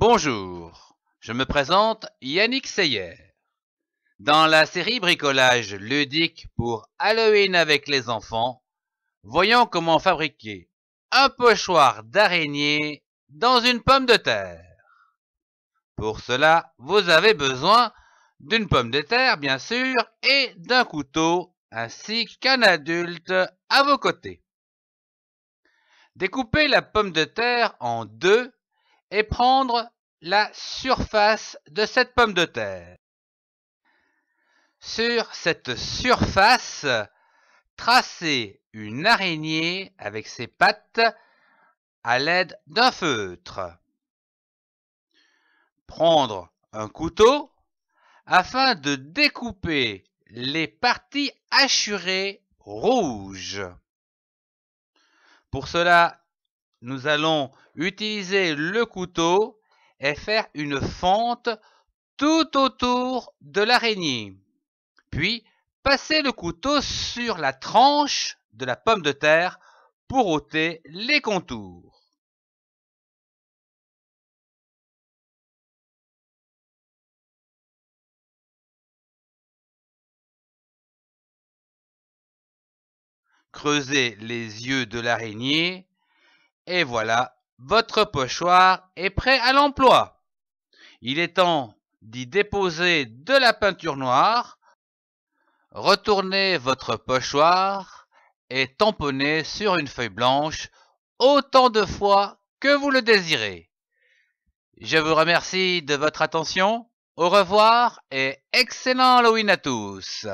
Bonjour, je me présente Yannick Seyer. Dans la série bricolage ludique pour Halloween avec les enfants, voyons comment fabriquer un pochoir d'araignée dans une pomme de terre. Pour cela, vous avez besoin d'une pomme de terre, bien sûr, et d'un couteau, ainsi qu'un adulte à vos côtés. Découpez la pomme de terre en deux et prendre la surface de cette pomme de terre. Sur cette surface, tracer une araignée avec ses pattes à l'aide d'un feutre. Prendre un couteau afin de découper les parties hachurées rouges. Pour cela, nous allons utiliser le couteau et faire une fente tout autour de l'araignée. Puis, passer le couteau sur la tranche de la pomme de terre pour ôter les contours. Creuser les yeux de l'araignée et voilà, votre pochoir est prêt à l'emploi. Il est temps d'y déposer de la peinture noire. Retournez votre pochoir et tamponnez sur une feuille blanche autant de fois que vous le désirez. Je vous remercie de votre attention. Au revoir et excellent Halloween à tous.